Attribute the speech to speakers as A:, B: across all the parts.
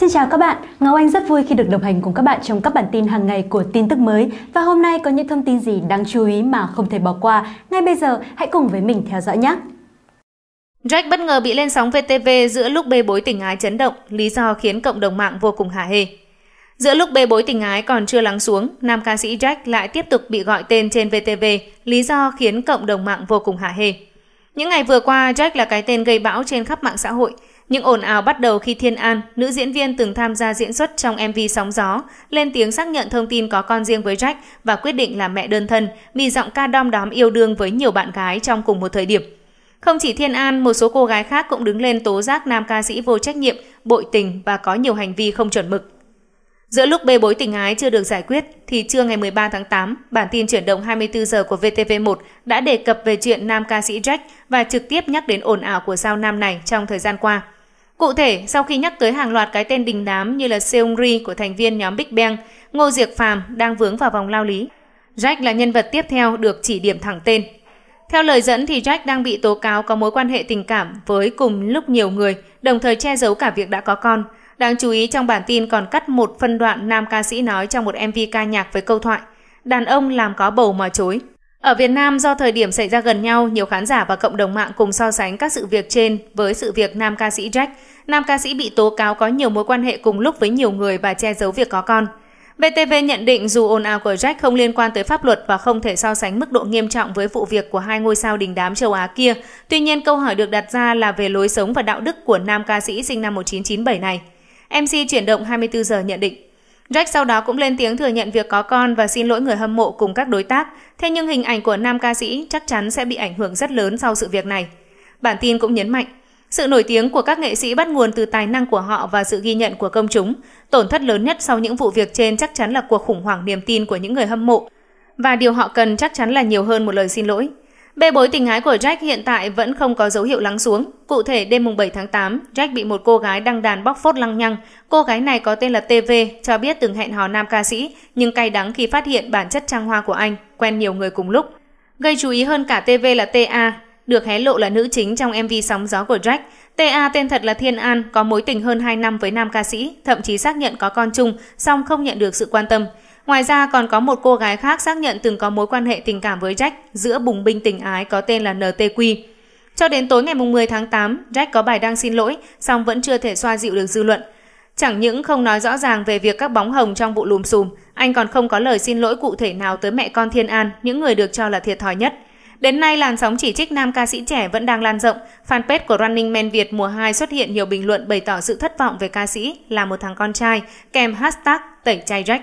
A: Xin chào các bạn, Ngọc Anh rất vui khi được đồng hành cùng các bạn trong các bản tin hàng ngày của tin tức mới và hôm nay có những thông tin gì đáng chú ý mà không thể bỏ qua. Ngay bây giờ hãy cùng với mình theo dõi nhé.
B: Drake bất ngờ bị lên sóng VTV giữa lúc bê bối tình ái chấn động, lý do khiến cộng đồng mạng vô cùng hả hê. Giữa lúc bê bối tình ái còn chưa lắng xuống, nam ca sĩ Jack lại tiếp tục bị gọi tên trên VTV, lý do khiến cộng đồng mạng vô cùng hả hê. Những ngày vừa qua, Jack là cái tên gây bão trên khắp mạng xã hội – những ồn ào bắt đầu khi Thiên An, nữ diễn viên từng tham gia diễn xuất trong MV Sóng Gió, lên tiếng xác nhận thông tin có con riêng với Jack và quyết định làm mẹ đơn thân, vì giọng ca đom đóm yêu đương với nhiều bạn gái trong cùng một thời điểm. Không chỉ Thiên An, một số cô gái khác cũng đứng lên tố giác nam ca sĩ vô trách nhiệm, bội tình và có nhiều hành vi không chuẩn mực. Giữa lúc bê bối tình ái chưa được giải quyết, thì trưa ngày 13 tháng 8, bản tin chuyển động 24 giờ của VTV1 đã đề cập về chuyện nam ca sĩ Jack và trực tiếp nhắc đến ồn ào của sao nam này trong thời gian qua. Cụ thể, sau khi nhắc tới hàng loạt cái tên đình đám như là Seungri của thành viên nhóm Big Bang, Ngô Diệc Phàm đang vướng vào vòng lao lý. Jack là nhân vật tiếp theo được chỉ điểm thẳng tên. Theo lời dẫn thì Jack đang bị tố cáo có mối quan hệ tình cảm với cùng lúc nhiều người, đồng thời che giấu cả việc đã có con. Đáng chú ý trong bản tin còn cắt một phân đoạn nam ca sĩ nói trong một MV ca nhạc với câu thoại Đàn ông làm có bầu mà chối. Ở Việt Nam, do thời điểm xảy ra gần nhau, nhiều khán giả và cộng đồng mạng cùng so sánh các sự việc trên với sự việc nam ca sĩ Jack. Nam ca sĩ bị tố cáo có nhiều mối quan hệ cùng lúc với nhiều người và che giấu việc có con. VTV nhận định dù ồn ào của Jack không liên quan tới pháp luật và không thể so sánh mức độ nghiêm trọng với vụ việc của hai ngôi sao đình đám châu Á kia, tuy nhiên câu hỏi được đặt ra là về lối sống và đạo đức của nam ca sĩ sinh năm 1997 này. MC chuyển động 24 giờ nhận định Jack sau đó cũng lên tiếng thừa nhận việc có con và xin lỗi người hâm mộ cùng các đối tác, thế nhưng hình ảnh của nam ca sĩ chắc chắn sẽ bị ảnh hưởng rất lớn sau sự việc này. Bản tin cũng nhấn mạnh, sự nổi tiếng của các nghệ sĩ bắt nguồn từ tài năng của họ và sự ghi nhận của công chúng. Tổn thất lớn nhất sau những vụ việc trên chắc chắn là cuộc khủng hoảng niềm tin của những người hâm mộ. Và điều họ cần chắc chắn là nhiều hơn một lời xin lỗi. Bê bối tình ái của Jack hiện tại vẫn không có dấu hiệu lắng xuống. Cụ thể, đêm mùng 7 tháng 8, Jack bị một cô gái đăng đàn bóc phốt lăng nhăng. Cô gái này có tên là TV, cho biết từng hẹn hò nam ca sĩ, nhưng cay đắng khi phát hiện bản chất trang hoa của anh, quen nhiều người cùng lúc. Gây chú ý hơn cả TV là TA, được hé lộ là nữ chính trong MV Sóng Gió của Jack. TA tên thật là Thiên An, có mối tình hơn 2 năm với nam ca sĩ, thậm chí xác nhận có con chung, song không nhận được sự quan tâm. Ngoài ra còn có một cô gái khác xác nhận từng có mối quan hệ tình cảm với Jack giữa bùng binh tình ái có tên là NTQ. Cho đến tối ngày 10 tháng 8, Jack có bài đăng xin lỗi, song vẫn chưa thể xoa dịu được dư luận. Chẳng những không nói rõ ràng về việc các bóng hồng trong vụ lùm xùm, anh còn không có lời xin lỗi cụ thể nào tới mẹ con Thiên An, những người được cho là thiệt thòi nhất. Đến nay, làn sóng chỉ trích nam ca sĩ trẻ vẫn đang lan rộng. Fanpage của Running Man Việt mùa 2 xuất hiện nhiều bình luận bày tỏ sự thất vọng về ca sĩ là một thằng con trai, kèm hashtag tẩy chay Jack.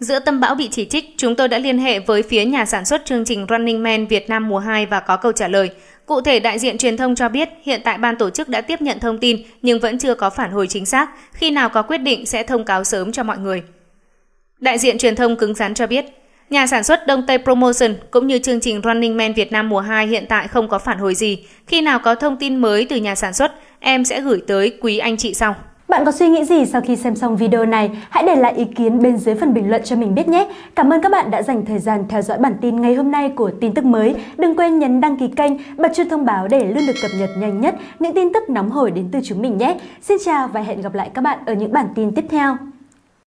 B: Giữa tâm bão bị chỉ trích, chúng tôi đã liên hệ với phía nhà sản xuất chương trình Running Man Việt Nam mùa 2 và có câu trả lời. Cụ thể, đại diện truyền thông cho biết hiện tại ban tổ chức đã tiếp nhận thông tin nhưng vẫn chưa có phản hồi chính xác. Khi nào có quyết định sẽ thông cáo sớm cho mọi người. Đại diện truyền thông cứng rắn cho biết, Nhà sản xuất Đông Tây Promotion cũng như chương trình Running Man Việt Nam mùa 2 hiện tại không có phản hồi gì. Khi nào có thông tin mới từ nhà sản xuất, em sẽ gửi tới quý anh chị sau. Bạn có suy nghĩ gì sau
A: khi xem xong video này? Hãy để lại ý kiến bên dưới phần bình luận cho mình biết nhé. Cảm ơn các bạn đã dành thời gian theo dõi bản tin ngày hôm nay của tin tức mới. Đừng quên nhấn đăng ký kênh, bật chuông thông báo để luôn được cập nhật nhanh nhất những tin tức nóng hổi đến từ chúng mình nhé. Xin chào và hẹn gặp lại các bạn ở những bản tin tiếp theo.